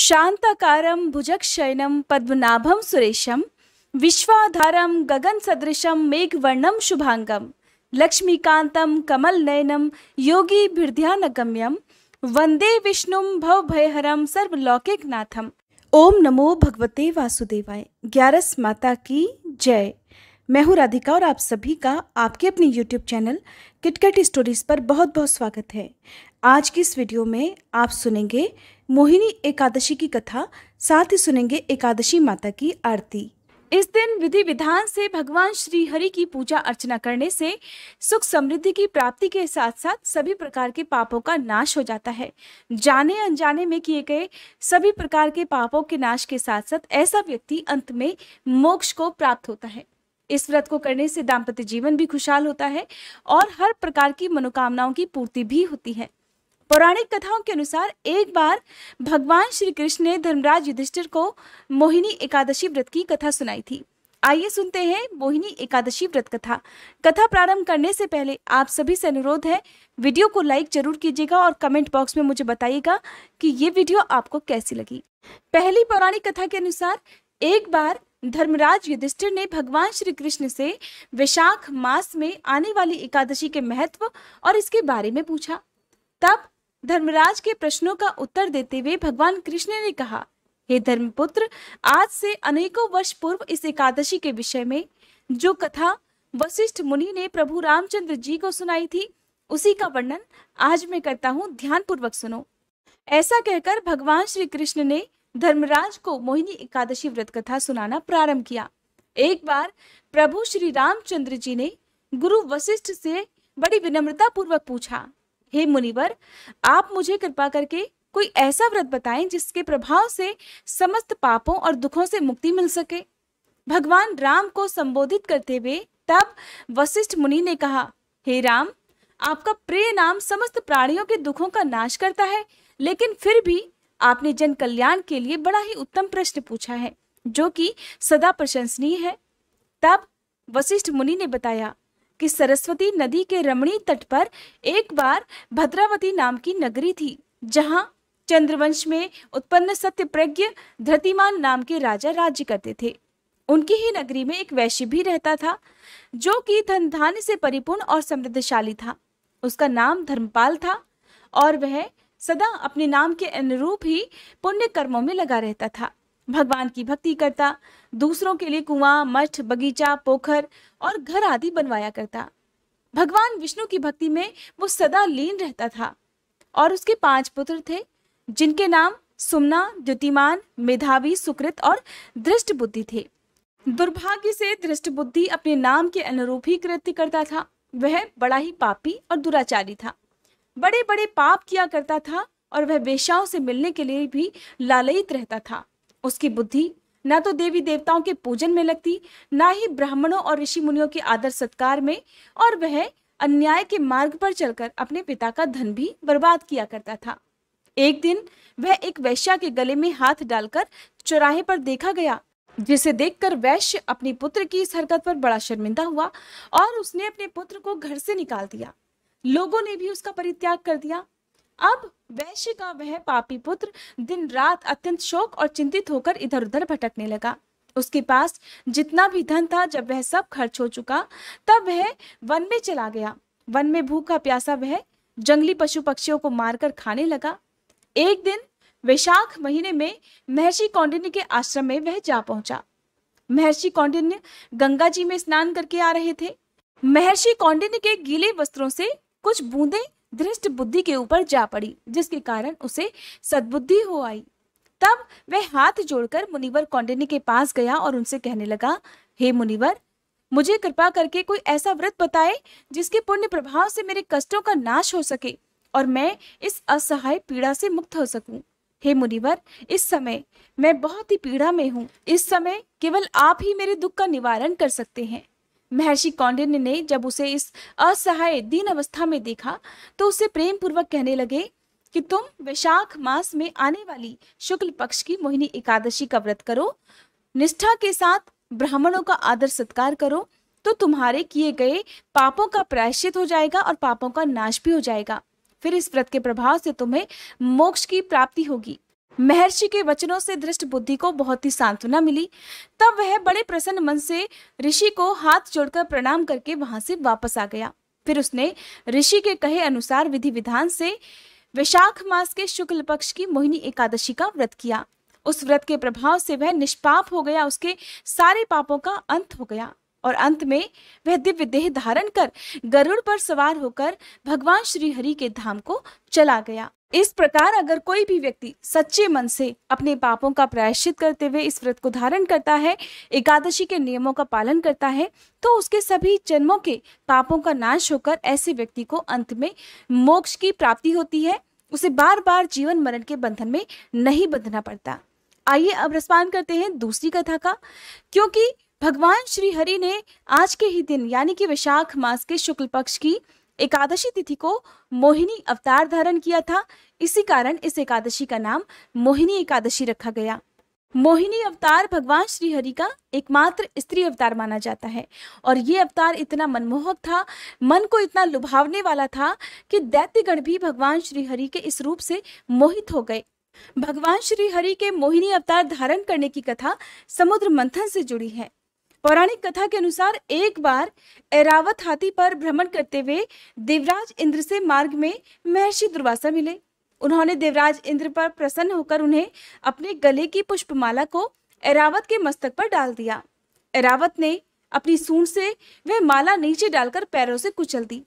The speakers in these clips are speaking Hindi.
शान्तकारं भुजक्षयनं पद्मनाभं सुरेशं विश्वाधारं गगनसदृशं मेघवर्णं शुभांगं लक्ष्मीकान्तं कमलनयनं योगीभिर्ध्यानगम्यं वन्दे विष्णुं भवभयहरं सर्वलौकिकनाथम् ओम नमो भगवते वासुदेवाय ग्यारस माता की जय मैं हूँ राधिका और आप सभी का आपके अपने YouTube चैनल किटकट स्टोरीज़ पर बहुत बहुत स्वागत है आज की इस वीडियो में आप सुनेंगे मोहिनी एकादशी की कथा साथ ही सुनेंगे एकादशी माता की आरती इस दिन विधि विधान से भगवान श्री हरि की पूजा अर्चना करने से सुख समृद्धि की प्राप्ति के साथ साथ सभी प्रकार के पापों का नाश हो जाता है जाने अनजाने में किए गए सभी प्रकार के पापों के नाश के साथ साथ ऐसा व्यक्ति अंत में मोक्ष को प्राप्त होता है इस व्रत को करने से दाम्पत्य जीवन भी खुशहाल होता है और हर प्रकार की मनोकामनाओं की पूर्ति भी होती है पौराणिक कथाओं के अनुसार एक बार भगवान श्री कृष्ण ने धर्मराज युधिष्ठिर को मोहिनी एकादशी व्रत की कथा सुनाई थी आइए सुनते हैं मोहिनी एकादशी व्रत कथा कथा प्रारंभ करने से पहले आप सभी से अनुरोध है वीडियो को लाइक जरूर कीजिएगा और कमेंट बॉक्स में मुझे बताइएगा कि ये वीडियो आपको कैसी लगी पहली पौराणिक कथा के अनुसार एक बार धर्मराज युधिष्ठिर ने भगवान श्री कृष्ण से विशाख मास में आने वाली एकादशी के महत्व और इसके बारे में पूछा तब धर्मराज के प्रश्नों का उत्तर देते हुए भगवान कृष्ण ने कहा हे धर्मपुत्र आज से अनेकों वर्ष पूर्व इस एकादशी के विषय में जो कथा वशिष्ठ मुनि ने प्रभु रामचंद्र जी को सुनाई थी उसी का वर्णन आज मैं करता हूँ ध्यान पूर्वक सुनो ऐसा कहकर भगवान श्री कृष्ण ने धर्मराज को मोहिनी एकादशी व्रत कथा सुनाना प्रारंभ किया एक बार प्रभु श्री रामचंद्र जी ने गुरु वशिष्ठ से बड़ी विनम्रता पूर्वक पूछा हे मुनिवर आप मुझे कृपा करके कोई ऐसा व्रत बताएं जिसके प्रभाव से समस्त पापों और दुखों से मुक्ति मिल सके भगवान राम को संबोधित करते हुए तब वशिष्ठ मुनि ने कहा हे राम आपका प्रिय नाम समस्त प्राणियों के दुखों का नाश करता है लेकिन फिर भी आपने जन कल्याण के लिए बड़ा ही उत्तम प्रश्न पूछा है जो कि सदा प्रशंसनीय है तब वशिष्ठ मुनि ने बताया कि सरस्वती नदी के रमणी तट पर एक बार भद्रावती नाम की नगरी थी जहाँ चंद्रवंश में उत्पन्न सत्य प्रज्ञ धरतीमान नाम के राजा राज्य करते थे उनकी ही नगरी में एक वैश्य भी रहता था जो कि धन धान्य से परिपूर्ण और समृद्धशाली था उसका नाम धर्मपाल था और वह सदा अपने नाम के अनुरूप ही पुण्य कर्मों में लगा रहता था भगवान की भक्ति करता दूसरों के लिए कुआं मठ बगीचा पोखर और घर आदि बनवाया करता भगवान विष्णु की भक्ति में वो सदा लीन रहता था और उसके पांच पुत्र थे जिनके नाम सुमना द्युतिमान मेधावी सुकृत और दृष्ट बुद्धि थे दुर्भाग्य से दृष्ट बुद्धि अपने नाम के अनुरूप ही कृत्य करता था वह बड़ा ही पापी और दुराचारी था बड़े बड़े पाप किया करता था और वह वेशाओं से मिलने के लिए भी लालयित रहता था उसकी बुद्धि ना तो देवी देवताओं के पूजन में लगती ना ही ब्राह्मणों और ऋषि मुनियों के आदर सत्कार में और वह अन्याय के मार्ग पर चलकर अपने पिता का धन भी बर्बाद किया करता था एक दिन वह एक वैश्या के गले में हाथ डालकर चौराहे पर देखा गया जिसे देखकर वैश्य अपने पुत्र की इस हरकत पर बड़ा शर्मिंदा हुआ और उसने अपने पुत्र को घर से निकाल दिया लोगों ने भी उसका परित्याग कर दिया अब वैश्य का वह पापी पुत्र दिन रात अत्यंत शोक और चिंतित होकर इधर उधर भटकने लगा उसके पास जितना भी धन था जब वह सब खर्च हो चुका तब वह वन में चला गया वन में भूखा प्यासा वह जंगली पशु पक्षियों को मारकर खाने लगा एक दिन वैशाख महीने में महर्षि कौंडिन्य के आश्रम में वह जा पहुंचा महर्षि कौंडिन्य गंगा जी में स्नान करके आ रहे थे महर्षि कौंडिन्य के गीले वस्त्रों से कुछ बूंदे दृष्ट बुद्धि के ऊपर जा पड़ी जिसके कारण उसे सद्बुद्धि हो आई तब वह हाथ जोड़कर मुनिवर कौंडिनी के पास गया और उनसे कहने लगा हे hey, मुनिवर मुझे कृपा करके कोई ऐसा व्रत बताए जिसके पुण्य प्रभाव से मेरे कष्टों का नाश हो सके और मैं इस असहाय पीड़ा से मुक्त हो सकूं। हे मुनिवर इस समय मैं बहुत ही पीड़ा में हूँ इस समय केवल आप ही मेरे दुख का निवारण कर सकते हैं महर्षि कौंडिन्य ने जब उसे इस असहाय दीन अवस्था में देखा तो उसे प्रेम पूर्वक कहने लगे कि तुम वैशाख मास में आने वाली शुक्ल पक्ष की मोहिनी एकादशी का व्रत करो निष्ठा के साथ ब्राह्मणों का आदर सत्कार करो तो तुम्हारे किए गए पापों का प्रायश्चित हो जाएगा और पापों का नाश भी हो जाएगा फिर इस व्रत के प्रभाव से तुम्हें मोक्ष की प्राप्ति होगी महर्षि के वचनों से दृष्ट बुद्धि को बहुत ही सांत्वना मिली तब वह बड़े प्रसन्न मन से ऋषि को हाथ जोड़कर प्रणाम करके वहां से वापस आ गया फिर उसने ऋषि के कहे अनुसार विधि विधान से वैशाख मास के शुक्ल पक्ष की मोहिनी एकादशी का व्रत किया उस व्रत के प्रभाव से वह निष्पाप हो गया उसके सारे पापों का अंत हो गया और अंत में वह दिव्य देह धारण कर गरुड़ पर सवार होकर भगवान श्री हरि के धाम को चला गया इस प्रकार अगर कोई भी व्यक्ति सच्चे मन से अपने पापों का प्रायश्चित करते हुए इस व्रत को धारण करता है एकादशी के नियमों का पालन करता है तो उसके सभी जन्मों के पापों का नाश होकर ऐसे व्यक्ति को अंत में मोक्ष की प्राप्ति होती है उसे बार बार जीवन मरण के बंधन में नहीं बंधना पड़ता आइए अब रसपान करते हैं दूसरी कथा का क्योंकि भगवान श्री हरि ने आज के ही दिन यानी कि वैशाख मास के शुक्ल पक्ष की एकादशी तिथि को मोहिनी अवतार धारण किया था इसी कारण इस एकादशी का नाम मोहिनी एकादशी रखा गया मोहिनी अवतार भगवान श्री हरि का एकमात्र स्त्री अवतार माना जाता है और ये अवतार इतना मनमोहक था मन को इतना लुभावने वाला था कि दैत्यगण भी भगवान श्री हरि के इस रूप से मोहित हो गए भगवान श्री हरि के मोहिनी अवतार धारण करने की कथा समुद्र मंथन से जुड़ी है पौराणिक कथा के अनुसार एक बार एरावत हाथी पर भ्रमण करते हुए देवराज इंद्र से मार्ग में महर्षि दुर्वासा मिले उन्होंने देवराज इंद्र पर प्रसन्न होकर उन्हें अपने गले की पुष्पमाला को एरावत के मस्तक पर डाल दिया एरावत ने अपनी सूंड से वह माला नीचे डालकर पैरों से कुचल दी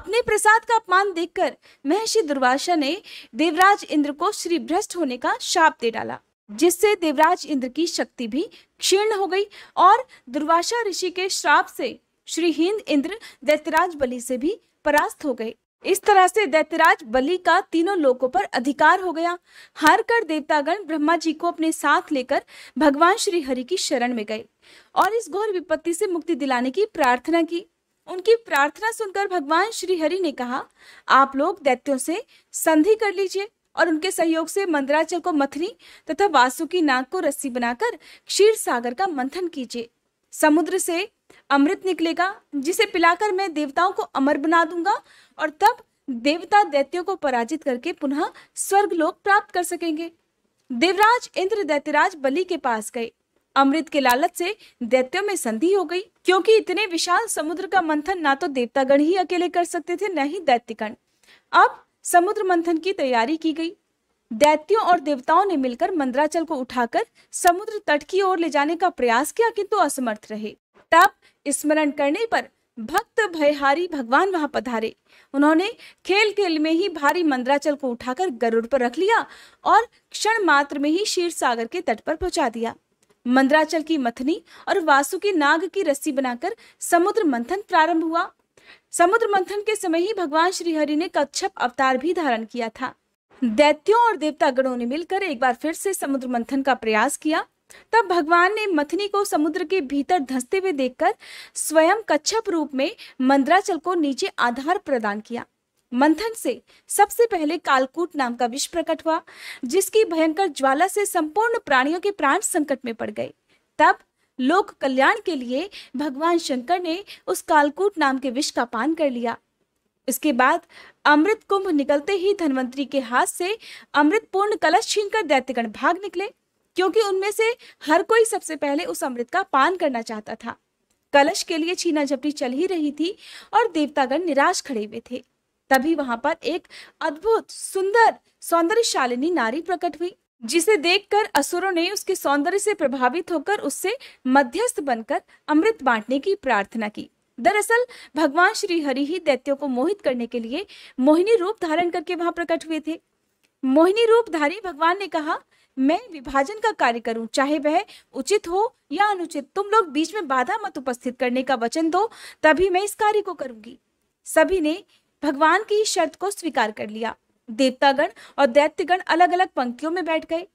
अपने प्रसाद का अपमान देखकर महर्षि दुर्वासा ने देवराज इंद्र को श्री भ्रष्ट होने का शाप दे डाला जिससे देवराज इंद्र की शक्ति भी क्षीर्ण हो गई और दुर्वासा ऋषि के श्राप से श्री हिंद इंद्र दैत्यराज बलि से भी परास्त हो गए इस तरह से दैत्यराज बलि का तीनों लोकों पर अधिकार हो गया हार कर देवतागण ब्रह्मा जी को अपने साथ लेकर भगवान श्री हरि की शरण में गए और इस घोर विपत्ति से मुक्ति दिलाने की प्रार्थना की उनकी प्रार्थना सुनकर भगवान श्री हरि ने कहा आप लोग दैत्यों से संधि कर लीजिए और उनके सहयोग से मंदराचल को मथनी तथा वासु की नाक को रस्सी बनाकर क्षीर सागर का मंथन कीजिए समुद्र से अमृत निकलेगा जिसे पिलाकर मैं देवताओं को अमर बना दूंगा और तब देवता दैत्यों को पराजित करके पुनः स्वर्ग लोक प्राप्त कर सकेंगे देवराज इंद्र दैत्यराज बलि के पास गए अमृत के लालच से दैत्यों में संधि हो गई क्योंकि इतने विशाल समुद्र का मंथन ना तो देवतागण ही अकेले कर सकते थे न ही दैत्यगण अब समुद्र मंथन की तैयारी की गई दैत्यों और देवताओं ने मिलकर मंद्राचल को उठाकर समुद्र तट की ओर ले जाने का प्रयास किया किंतु तो असमर्थ रहे तब स्मरण करने पर भक्त भयहारी भगवान वहां पधारे उन्होंने खेल खेल में ही भारी मंद्राचल को उठाकर गरुड़ पर रख लिया और क्षण मात्र में ही शीर सागर के तट पर पहुंचा दिया मंद्राचल की मथनी और वासु नाग की रस्सी बनाकर समुद्र मंथन प्रारंभ हुआ समुद्र मंथन के समय ही भगवान श्री हरि ने कच्छप अवतार भी धारण किया था दैत्यों और देवता गणों ने मिलकर एक बार फिर से समुद्र मंथन का प्रयास किया तब भगवान ने मथनी को समुद्र के भीतर धंसते हुए देखकर स्वयं कच्छप रूप में मंद्राचल को नीचे आधार प्रदान किया मंथन से सबसे पहले कालकूट नाम का विष प्रकट हुआ जिसकी भयंकर ज्वाला से संपूर्ण प्राणियों के प्राण संकट में पड़ गए तब लोक कल्याण के लिए भगवान शंकर ने उस कालकूट नाम के विष का पान कर लिया इसके बाद अमृत कुंभ निकलते ही धनवंतरी के हाथ से अमृत पूर्ण कलश छीनकर दैत्यगण भाग निकले क्योंकि उनमें से हर कोई सबसे पहले उस अमृत का पान करना चाहता था कलश के लिए छीना झपटी चल ही रही थी और देवतागण निराश खड़े हुए थे तभी वहां पर एक अद्भुत सुंदर सौंदर्यशालिनी नारी प्रकट हुई जिसे देखकर असुरों ने उसके सौंदर्य से प्रभावित होकर उससे मध्यस्थ बनकर अमृत बांटने की प्रार्थना की दरअसल भगवान श्री हरि ही दैत्यों को मोहित करने के लिए मोहिनी रूप धारण करके वहां प्रकट हुए थे मोहिनी रूप धारी भगवान ने कहा मैं विभाजन का कार्य करूं चाहे वह उचित हो या अनुचित तुम लोग बीच में बाधा मत उपस्थित करने का वचन दो तभी मैं इस कार्य को करूंगी सभी ने भगवान की शर्त को स्वीकार कर लिया देवतागण और दैत्यगण अलग अलग पंक्तियों में बैठ गए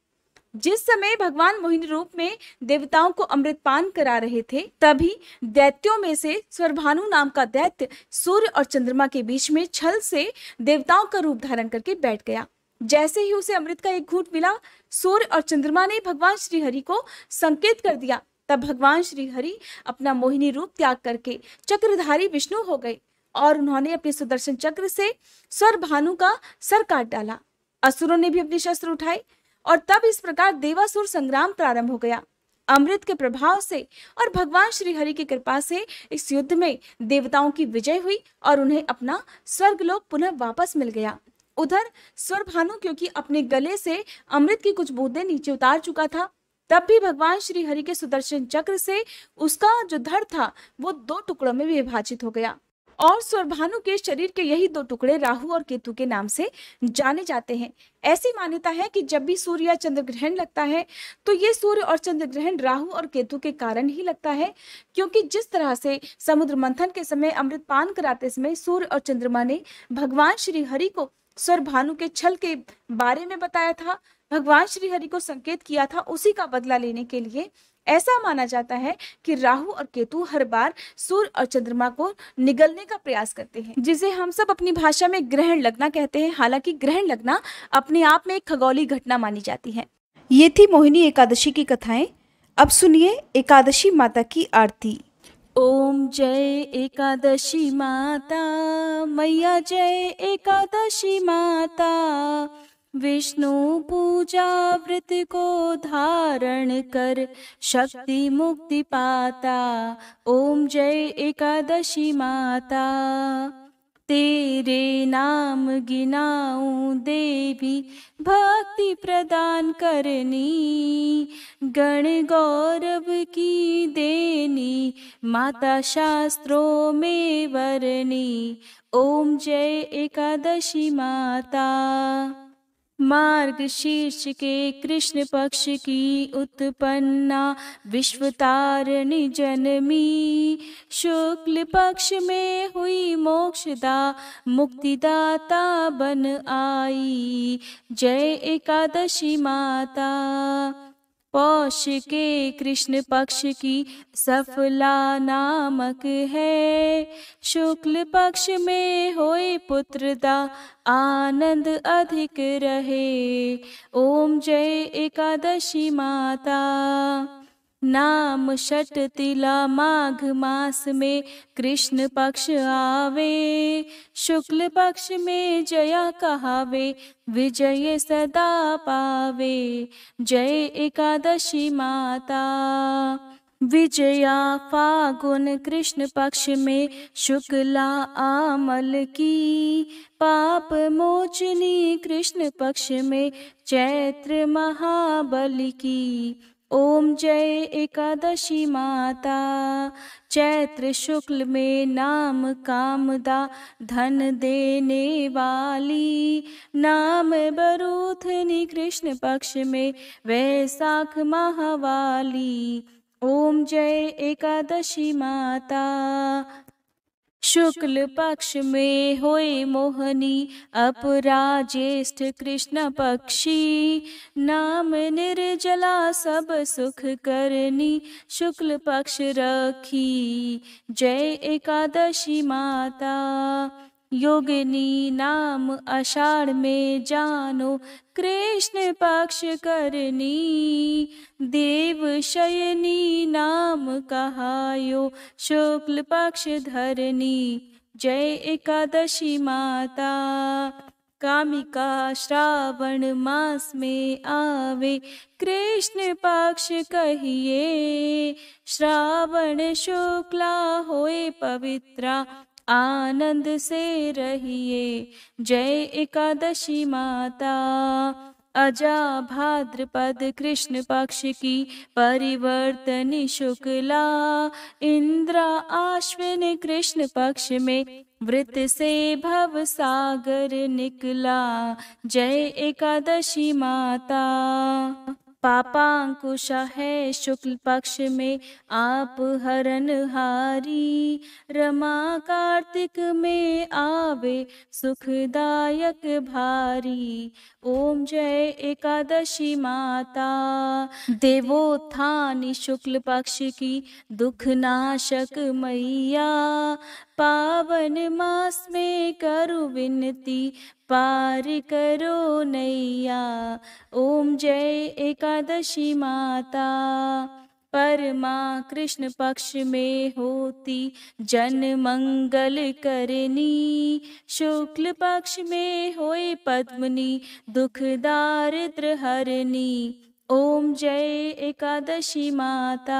जिस समय भगवान मोहिनी रूप में देवताओं को अमृतपान करा रहे थे तभी दैत्यों में से स्वर्भानु नाम का दैत्य सूर्य और चंद्रमा के बीच में छल से देवताओं का रूप धारण करके बैठ गया जैसे ही उसे अमृत का एक घूट मिला सूर्य और चंद्रमा ने भगवान श्री हरि को संकेत कर दिया तब भगवान श्री हरि अपना मोहिनी रूप त्याग करके चक्रधारी विष्णु हो गए और उन्होंने अपने सुदर्शन चक्र से स्वर भानु का सर काट डाला असुरों ने भी अपने शस्त्र उठाए और तब इस प्रकार देवासुर संग्राम प्रारंभ हो गया अमृत के प्रभाव से और भगवान श्री हरि की कृपा से इस युद्ध में देवताओं की विजय हुई और उन्हें अपना स्वर्गलोक पुनः वापस मिल गया उधर स्वर भानु क्योंकि अपने गले से अमृत की कुछ बूंदे नीचे उतार चुका था तब भी भगवान श्री हरि के सुदर्शन चक्र से उसका जो धड़ था वो दो टुकड़ों में विभाजित हो गया और स्वरभानु के शरीर के यही दो टुकड़े राहु और केतु के नाम से जाने जाते हैं ऐसी मान्यता है कि जब भी सूर्य या चंद्र ग्रहण लगता है तो ये सूर्य और चंद्र ग्रहण राहु और केतु के कारण ही लगता है क्योंकि जिस तरह से समुद्र मंथन के समय अमृत पान कराते समय सूर्य और चंद्रमा ने भगवान श्री हरि को स्वर भानु के छल के बारे में बताया था भगवान श्री हरि को संकेत किया था उसी का बदला लेने के लिए ऐसा माना जाता है कि राहु और केतु हर बार सूर्य और चंद्रमा को निगलने का प्रयास करते हैं जिसे हम सब अपनी भाषा में ग्रहण लगना कहते हैं हालांकि ग्रहण लगना अपने आप में एक खगोली घटना मानी जाती है ये थी मोहिनी एकादशी की कथाएं अब सुनिए एकादशी माता की आरती ओम जय एकादशी माता मैया जय एकादशी माता विष्णु पूजा व्रत को धारण कर शक्ति मुक्ति पाता ओम जय एकादशी माता तेरे नाम गिनाऊ देवी भक्ति प्रदान करनी गण गौरव की देनी माता शास्त्रों में वरनी ओम जय एकादशी माता मार्ग शीर्ष के कृष्ण पक्ष की उत्पन्ना विश्व तारणी जननी शुक्ल पक्ष में हुई मोक्षदा मुक्तिदाता बन आई जय एकादशी माता पौष के कृष्ण पक्ष की सफला नामक है शुक्ल पक्ष में होए पुत्रदा आनंद अधिक रहे ओम जय एकादशी माता नाम शट तिला माघ मास में कृष्ण पक्ष आवे शुक्ल पक्ष में जया कहावे विजय सदा पावे जय एकादशी माता विजया फागुन कृष्ण पक्ष में शुक्ला आमल की पाप मोचनी कृष्ण पक्ष में चैत्र महाबल की ओम जय एकादशी माता चैत्र शुक्ल में नाम कामदा धन देने वाली नाम बरूथनी कृष्ण पक्ष में वैसाख महावाली ओम जय एकादशी माता शुक्ल पक्ष में होए मोहनी अपरा ज्येष्ठ कृष्ण पक्षी नाम निर्जला सब सुख करनी शुक्ल पक्ष रखी जय एकादशी माता योगिनी नाम अषाढ़ में जानो कृष्ण पक्ष करनी देव शयनी नाम कहायो शुक्ल पक्ष धरनी जय एकादशी माता कामिका श्रावण मास में आवे कृष्ण पक्ष कहिए श्रावण शुक्ला होए पवित्रा आनंद से रहिए जय एकादशी माता अजा भाद्रपद कृष्ण पक्ष की परिवर्तन शुक्ला इंद्रा आश्विन कृष्ण पक्ष में वृत से भव सागर निकला जय एकादशी माता पापांकुश है शुक्ल पक्ष में आप हरण हारी रमा कार्तिक में आवे सुखदायक भारी ओम जय एकादशी माता देवोत्थानी शुक्ल पक्ष की दुख नाशक मैया पावन मास में करु विनती पार करो नैया ओम जय एकादशी माता परमा कृष्ण पक्ष में होती जन मंगल करनी शुक्ल पक्ष में होई पद्मनी दुख दारिद्र हरनी ओम जय एकादशी माता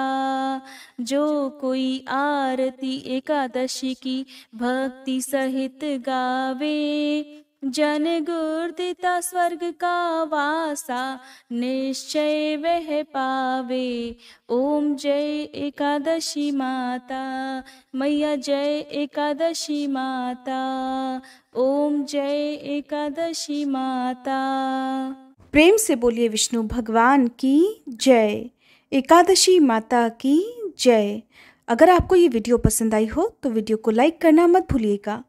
जो कोई आरती एकादशी की भक्ति सहित गावे जन गुर्दिता स्वर्ग का वासा निश्चय वह पावे ओम जय एकादशी माता मैया जय एकादशी माता ओम जय एकादशी माता प्रेम से बोलिए विष्णु भगवान की जय एकादशी माता की जय अगर आपको ये वीडियो पसंद आई हो तो वीडियो को लाइक करना मत भूलिएगा